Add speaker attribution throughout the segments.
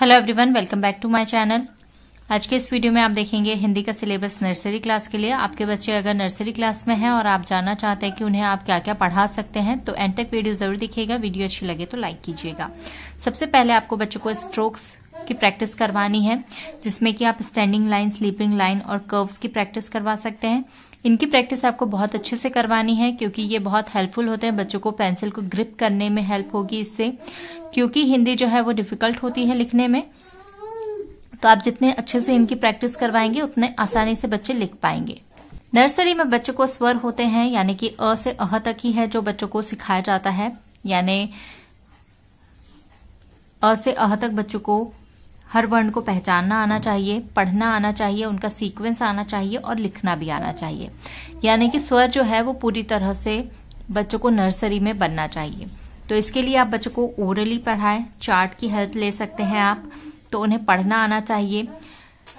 Speaker 1: hello everyone welcome back to my channel आज के इस वीडियो में आप देखेंगे हिंदी का सिलेबस नर्सरी क्लास के लिए आपके बच्चे अगर नर्सरी क्लास में हैं और आप जानना चाहते हैं कि उन्हें आप क्या क्या पढ़ा सकते हैं तो एंड तक वीडियो जरूर दिखेगा वीडियो अच्छी लगे तो लाइक कीजिएगा सबसे पहले आपको बच्चों को स्ट्रोक्स की प्रैक्टिस करवानी है जिसमें कि आप स्टैंडिंग लाइन स्लीपिंग लाइन और कर्व्स की प्रैक्टिस करवा सकते हैं इनकी प्रैक्टिस आपको बहुत अच्छे से करवानी है क्योंकि ये बहुत हेल्पफुल होते हैं बच्चों को पेंसिल को ग्रिप करने में हेल्प होगी इससे क्योंकि हिंदी जो है वो डिफिकल्ट होती है लिखने में तो आप जितने अच्छे से इनकी प्रैक्टिस करवाएंगे उतने आसानी से बच्चे लिख पाएंगे नर्सरी में बच्चों को स्वर होते हैं यानी कि अ से अह तक ही है जो बच्चों को सिखाया जाता है यानी अ से अह तक बच्चों को हर वर्ण को पहचानना आना चाहिए पढ़ना आना चाहिए उनका सीक्वेंस आना चाहिए और लिखना भी आना चाहिए यानी कि स्वर जो है वो पूरी तरह से बच्चों को नर्सरी में बनना चाहिए तो इसके लिए आप बच्चों को ओरली पढ़ाएं चार्ट की हेल्प ले सकते हैं आप तो उन्हें पढ़ना आना चाहिए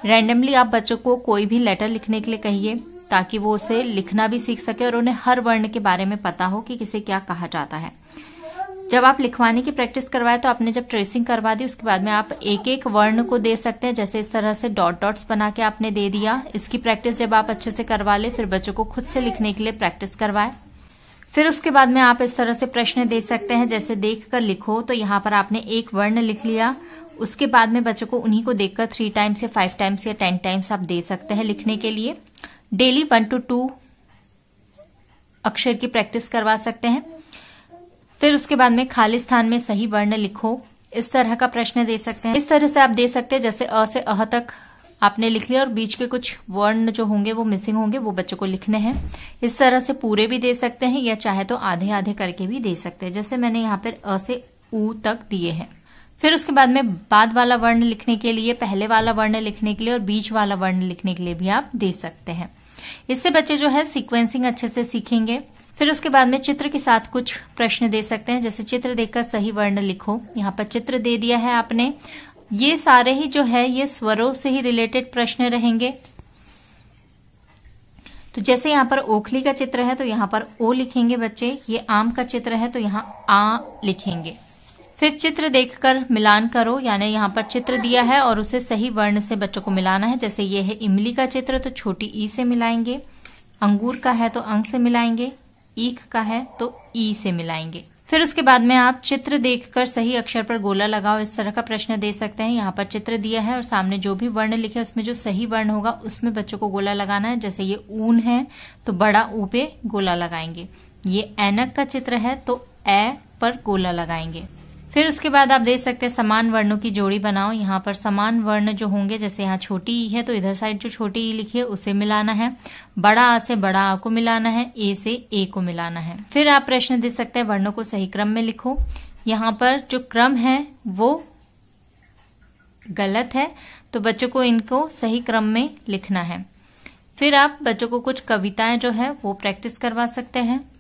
Speaker 1: रैंडमली आप बच्चों को कोई भी लेटर लिखने के लिए कहिए ताकि वो उसे लिखना भी सीख सके और उन्हें हर वर्ण के बारे में पता हो कि किसे क्या कहा जाता है जब आप लिखवाने की प्रैक्टिस करवाए तो आपने जब ट्रेसिंग करवा दी उसके बाद में आप एक एक वर्ण को दे सकते हैं जैसे इस तरह से डॉट डॉट्स बना के आपने दे दिया इसकी प्रैक्टिस जब आप अच्छे से करवा ले फिर बच्चों को खुद से लिखने के लिए प्रैक्टिस करवाए फिर उसके बाद में आप इस तरह से प्रश्न दे सकते हैं जैसे देख कर लिखो तो यहाँ पर आपने एक वर्ण लिख लिया उसके बाद में बच्चों को उन्हीं को देखकर थ्री टाइम्स या फाइव टाइम्स या टेन टाइम्स आप दे सकते हैं लिखने के लिए डेली वन टू टू अक्षर की प्रैक्टिस करवा सकते हैं फिर उसके बाद में खाली स्थान में सही वर्ण लिखो इस तरह का प्रश्न दे सकते हैं इस तरह से आप दे सकते हैं जैसे अ से अह तक आपने लिख लिया और बीच के कुछ वर्ण जो होंगे वो मिसिंग होंगे वो बच्चों को लिखने हैं इस तरह से पूरे भी दे सकते हैं या चाहे तो आधे आधे करके भी दे सकते हैं जैसे मैंने यहाँ पर अ से ऊ तक दिए हैं फिर उसके बाद में बाद वाला वर्ण लिखने के लिए पहले वाला वर्ण लिखने के लिए और बीच वाला वर्ण लिखने के लिए भी आप दे सकते हैं इससे बच्चे जो है सीक्वेंसिंग अच्छे से सीखेंगे फिर उसके बाद में चित्र के साथ कुछ प्रश्न दे सकते हैं जैसे चित्र देकर सही वर्ण लिखो यहाँ पर चित्र दे दिया है आपने ये सारे ही जो है ये स्वरों से ही रिलेटेड प्रश्न रहेंगे तो जैसे यहाँ पर ओखली का चित्र है तो यहाँ पर ओ लिखेंगे बच्चे ये आम का चित्र है तो यहाँ आ लिखेंगे फिर चित्र देखकर मिलान करो यानी यहाँ पर चित्र दिया है और उसे सही वर्ण से बच्चों को मिलाना है जैसे ये है इमली का चित्र तो छोटी ई से मिलाएंगे अंगूर का है तो अंग से मिलाएंगे ईख का है तो ई से मिलाएंगे फिर उसके बाद में आप चित्र देखकर सही अक्षर पर गोला लगाओ इस तरह का प्रश्न दे सकते हैं यहाँ पर चित्र दिया है और सामने जो भी वर्ण लिखे उसमें जो सही वर्ण होगा उसमें बच्चों को गोला लगाना है जैसे ये ऊन है तो बड़ा ऊ पे गोला लगाएंगे ये ऐनक का चित्र है तो ए पर गोला लगाएंगे फिर उसके बाद आप देख सकते हैं समान वर्णों की जोड़ी बनाओ यहाँ पर समान वर्ण जो होंगे जैसे यहाँ छोटी ई है तो इधर साइड जो छोटी ई लिखी है उसे मिलाना है बड़ा आ से बड़ा आ को मिलाना है ए से ए को मिलाना है फिर आप प्रश्न दे सकते हैं वर्णों को सही क्रम में लिखो यहाँ पर जो क्रम है वो गलत है तो बच्चों को इनको सही क्रम में लिखना है फिर आप बच्चों को कुछ कविताएं जो है वो प्रैक्टिस करवा सकते हैं